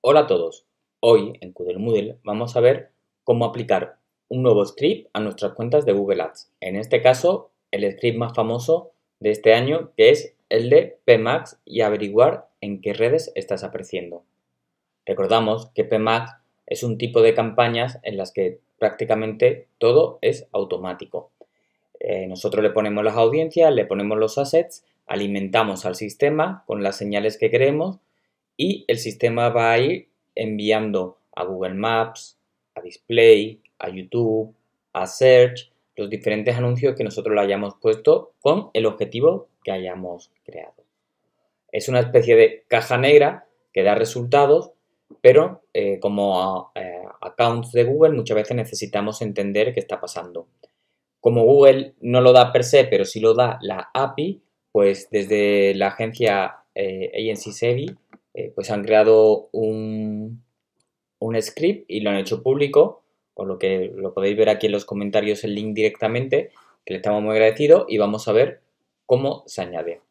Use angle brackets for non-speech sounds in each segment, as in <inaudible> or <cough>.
Hola a todos. Hoy en Moodle vamos a ver cómo aplicar un nuevo script a nuestras cuentas de Google Ads. En este caso, el script más famoso de este año que es el de PMAX y averiguar en qué redes estás apareciendo. Recordamos que PMAX es un tipo de campañas en las que prácticamente todo es automático. Eh, nosotros le ponemos las audiencias, le ponemos los assets, alimentamos al sistema con las señales que queremos y el sistema va a ir enviando a Google Maps, a Display, a YouTube, a Search, los diferentes anuncios que nosotros le hayamos puesto con el objetivo que hayamos creado. Es una especie de caja negra que da resultados, pero eh, como eh, accounts de Google muchas veces necesitamos entender qué está pasando. Como Google no lo da per se, pero sí lo da la API, pues desde la agencia eh, Agency SEBI eh, pues han creado un, script y lo han hecho público, con lo que lo podéis ver aquí en los comentarios el link directamente, que le estamos muy agradecidos y vamos a ver cómo se añade.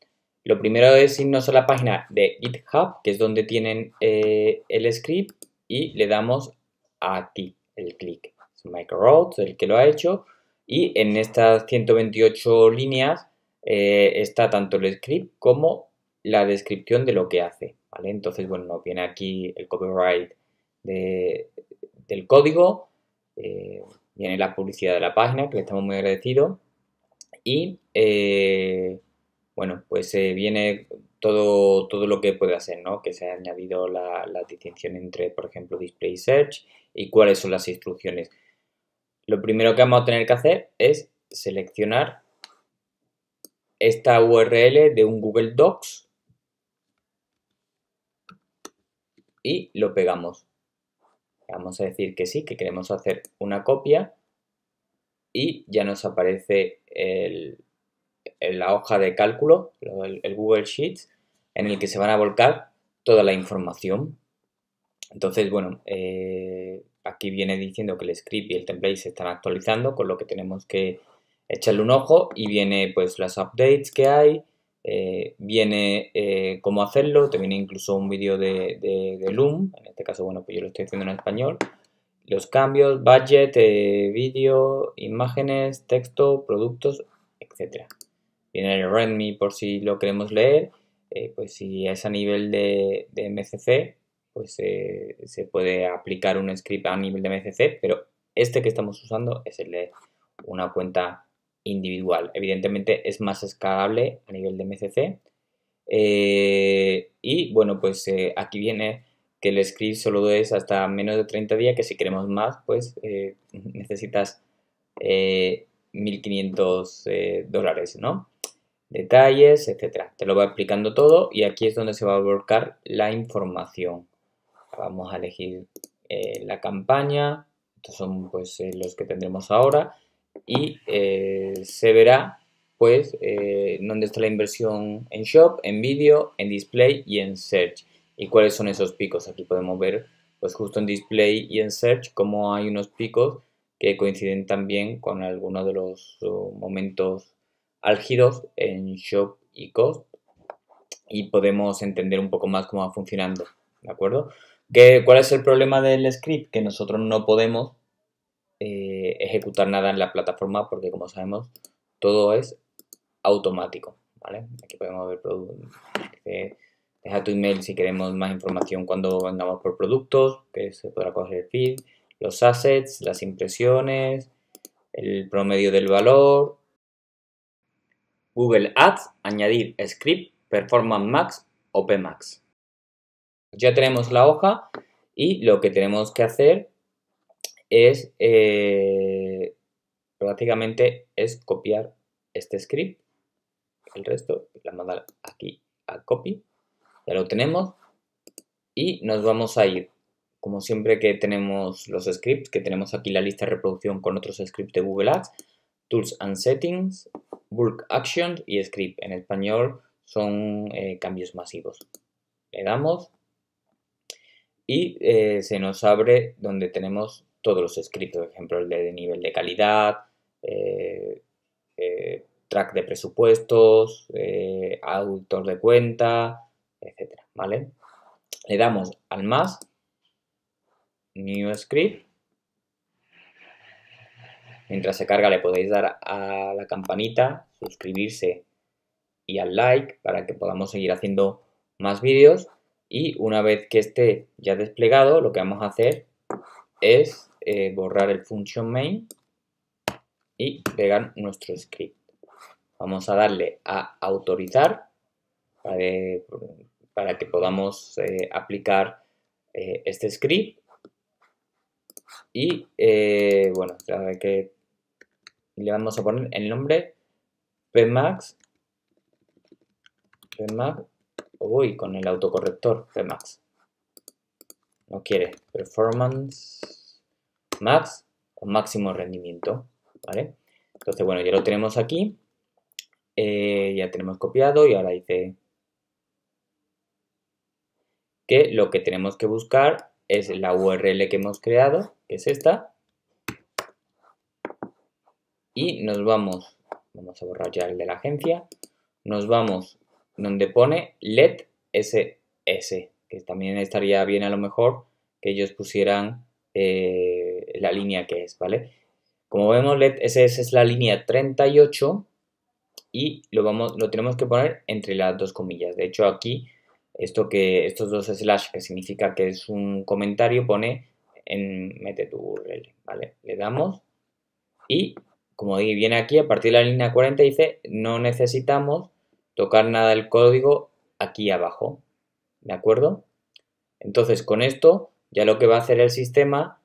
Lo primero es irnos a la página de GitHub, que es donde tienen eh, el script, y le damos aquí el clic. Es Mike Rhodes el que lo ha hecho, y en estas 128 líneas eh, está tanto el script como la descripción de lo que hace. Entonces, bueno, viene aquí el copyright del código, eh, viene la publicidad de la página, que le estamos muy agradecidos, y, eh, bueno, pues eh, viene todo, todo lo que puede hacer, ¿no? Que se ha añadido la, distinción entre, por ejemplo, display search y cuáles son las instrucciones. Lo primero que vamos a tener que hacer es seleccionar esta URL de un Google Docs y lo pegamos. Vamos a decir que sí, que queremos hacer una copia y ya nos aparece el, la hoja de cálculo, el, Google Sheets, en el que se van a volcar toda la información. Entonces, bueno, eh, aquí viene diciendo que el script y el template se están actualizando, con lo que tenemos que echarle un ojo y viene pues las updates que hay, eh, viene eh, cómo hacerlo, te viene incluso un vídeo de, Loom, en este caso, bueno, pues yo lo estoy haciendo en español. Los cambios, budget, eh, vídeo, imágenes, texto, productos, etc. Viene el README por si lo queremos leer, pues si es a nivel de, de MCC, pues se puede aplicar un script a nivel de MCC, pero este que estamos usando es el de una cuenta individual. Evidentemente es más escalable a nivel de MCC. Eh, y bueno, pues eh, aquí viene que el script solo es hasta menos de 30 días, que si queremos más, pues eh, necesitas 1500 dólares, ¿no? Detalles, etcétera. Te lo va explicando todo y aquí es donde se va a volcar la información. Vamos a elegir la campaña. Estos son pues los que tendremos ahora y eh, se verá pues eh, dónde está la inversión en shop, en vídeo, en display y en search. ¿Y cuáles son esos picos? Aquí podemos ver pues justo en display y en search Como hay unos picos que coinciden también con algunos de los eh, momentos álgidos en shop y cost y podemos entender un poco más cómo va funcionando, ¿de acuerdo? ¿Cuál es el problema del script? Que nosotros no podemos ejecutar nada en la plataforma porque como sabemos todo es automático. ¿vale? Aquí podemos ver eh, deja tu email si queremos más información cuando vengamos por productos, que se podrá coger el feed, los assets, las impresiones, el promedio del valor. Google Ads, añadir script, performance max o pmax. Ya tenemos la hoja y lo que tenemos que hacer es eh, prácticamente es copiar este script, el resto, la mandar aquí a copy, ya lo tenemos y nos vamos a ir, como siempre que tenemos los scripts, que tenemos aquí la lista de reproducción con otros scripts de Google Ads, Tools and Settings, Bulk Actions y Script. En español son eh, cambios masivos. Le damos y eh, se nos abre donde tenemos todos los scripts, por ejemplo, el de nivel de calidad, eh, eh, track de presupuestos, eh, autor de cuenta, etc. ¿vale? Le damos al más, new script. Mientras se carga le podéis dar a la campanita, suscribirse y al like para que podamos seguir haciendo más vídeos. Y una vez que esté ya desplegado, lo que vamos a hacer es eh, borrar el function main y pegar nuestro script. Vamos a darle a autorizar para, que podamos eh, aplicar eh, este script. Y bueno, que le vamos a poner el nombre pmax, pmax, voy con el autocorrector pmax. No quiere, performance max o máximo rendimiento, ¿vale? Entonces, bueno, ya lo tenemos aquí, eh, ya tenemos copiado y ahora dice que lo que tenemos que buscar es la URL que hemos creado, que es esta, y nos vamos, vamos a borrar ya el de la agencia, nos vamos donde pone LED SS, que también estaría bien a lo mejor que ellos pusieran eh, la línea que es, ¿vale? Como vemos, LED, esa es la línea 38 y lo, vamos, lo tenemos que poner entre las dos comillas. De hecho, aquí, esto que, estos dos slash, que significa que es un comentario, pone en mete tu URL, ¿vale? Le damos y, como viene aquí, a partir de la línea 40 dice no necesitamos tocar nada del código aquí abajo, ¿de acuerdo? Entonces, con esto, ya lo que va a hacer el sistema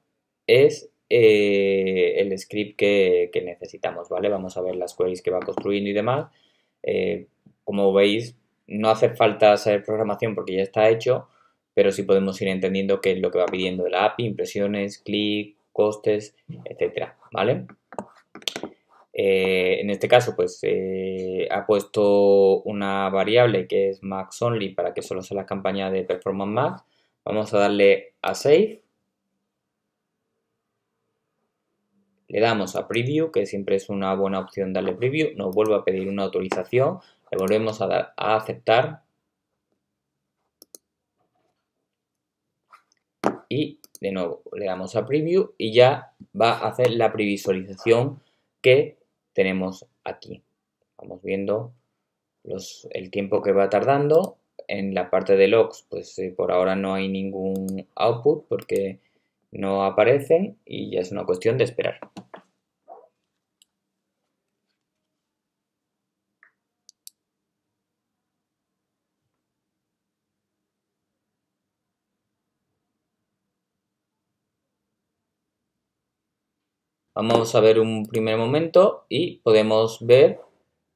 es eh, el script que, necesitamos, ¿vale? Vamos a ver las queries que va construyendo y demás. Eh, como veis, no hace falta saber programación porque ya está hecho, pero sí podemos ir entendiendo qué es lo que va pidiendo la API, impresiones, clic, costes, etcétera, ¿vale? Eh, en este caso, pues ha puesto una variable que es max only para que solo sea la campaña de performance max. Vamos a darle a save Le damos a Preview, que siempre es una buena opción darle Preview. Nos vuelve a pedir una autorización. Le volvemos a, dar, a aceptar. Y de nuevo le damos a Preview y ya va a hacer la previsualización que tenemos aquí. Vamos viendo los, el tiempo que va tardando. En la parte de logs, pues eh, por ahora no hay ningún output porque no aparecen y ya es una cuestión de esperar. Vamos a ver un primer momento y podemos ver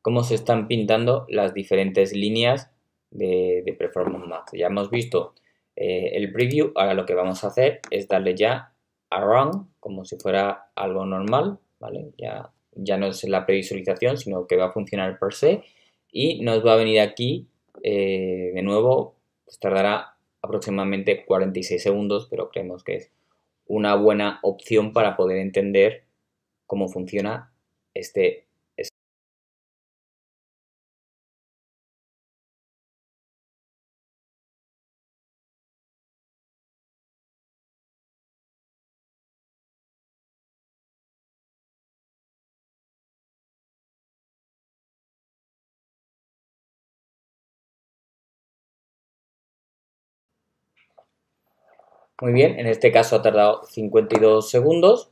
cómo se están pintando las diferentes líneas de, Performance Max. Ya hemos visto eh, el preview, ahora lo que vamos a hacer es darle ya a Run, como si fuera algo normal, ¿vale? Ya, ya no es la previsualización, sino que va a funcionar per se y nos va a venir aquí eh, de nuevo, pues tardará aproximadamente 46 segundos, pero creemos que es una buena opción para poder entender cómo funciona este Muy bien, en este caso ha tardado 52 segundos.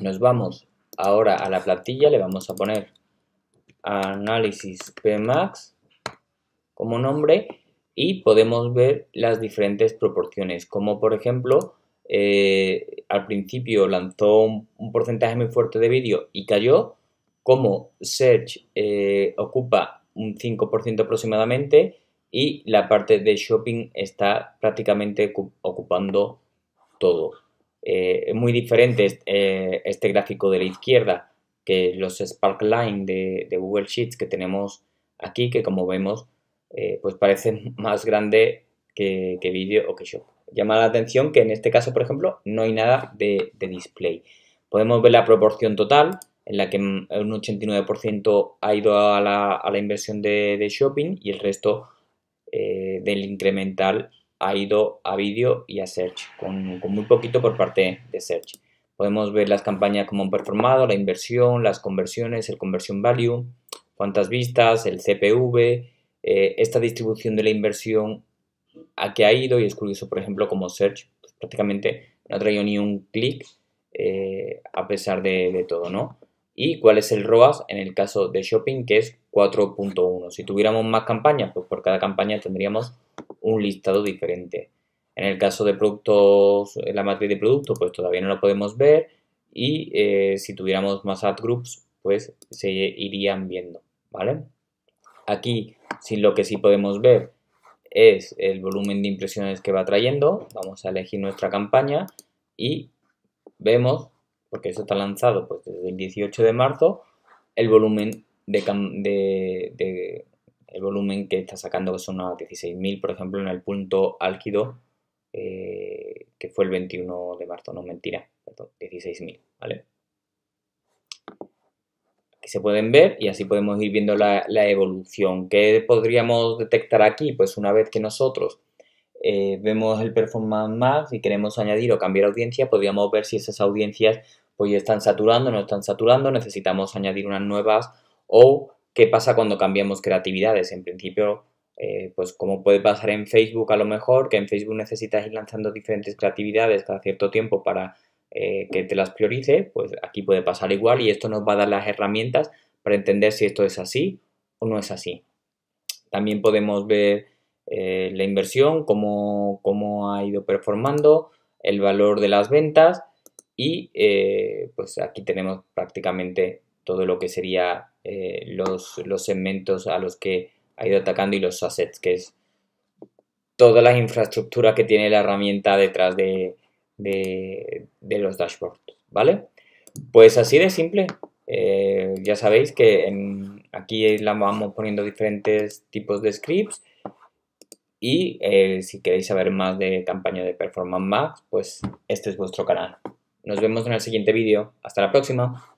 Nos vamos ahora a la plantilla, le vamos a poner análisis Pmax como nombre y podemos ver las diferentes proporciones, como por ejemplo eh, al principio lanzó un, porcentaje muy fuerte de vídeo y cayó, como Search eh, ocupa un 5% aproximadamente y la parte de shopping está prácticamente ocupando todo es eh, muy diferente eh, este gráfico de la izquierda que los Sparkline de, de Google Sheets que tenemos aquí, que como vemos, eh, pues parece <laughs> más grande que, vídeo o que shop. Llama la atención que en este caso, por ejemplo, no hay nada de, display. Podemos ver la proporción total, en la que un 89% ha ido a la, inversión de, shopping y el resto del incremental ha ido a vídeo y a search, con, muy poquito por parte de search. Podemos ver las campañas como han performado, la inversión, las conversiones, el conversion value, cuántas vistas, el CPV, eh, esta distribución de la inversión a que ha ido y es curioso, por ejemplo, como search pues, prácticamente no ha traído ni un clic eh, a pesar de, todo, ¿no? Y cuál es el ROAS en el caso de shopping, que es 4.1. Si tuviéramos más campañas, pues por cada campaña tendríamos un listado diferente. En el caso de productos, la matriz de productos, pues todavía no lo podemos ver y eh, si tuviéramos más ad groups, pues se irían viendo, ¿vale? Aquí, si lo que sí podemos ver es el volumen de impresiones que va trayendo, vamos a elegir nuestra campaña y vemos, porque eso está lanzado pues, desde el 18 de marzo, el volumen de, el volumen que está sacando, que son unos 16.000, por ejemplo, en el punto álgido, eh, que fue el 21 de marzo, no mentira, perdón, 16.000, ¿vale? Aquí se pueden ver y así podemos ir viendo la, evolución. ¿Qué podríamos detectar aquí? Pues una vez que nosotros eh, vemos el performance más y queremos añadir o cambiar audiencia, podríamos ver si esas audiencias pues están saturando, no están saturando, necesitamos añadir unas nuevas o qué pasa cuando cambiamos creatividades. En principio, eh, pues como puede pasar en Facebook a lo mejor, que en Facebook necesitas ir lanzando diferentes creatividades cada cierto tiempo para eh, que te las priorice, pues aquí puede pasar igual y esto nos va a dar las herramientas para entender si esto es así o no es así. También podemos ver eh, la inversión, cómo, cómo, ha ido performando, el valor de las ventas y pues aquí tenemos prácticamente todo lo que sería eh, los, los segmentos a los que ha ido atacando y los assets, que es toda la infraestructura que tiene la herramienta detrás de, los dashboards, ¿vale? Pues así de simple. Eh, ya sabéis que aquí vamos poniendo diferentes tipos de scripts y eh, si queréis saber más de campaña de Performance Max, pues este es vuestro canal. Nos vemos en el siguiente vídeo. Hasta la próxima.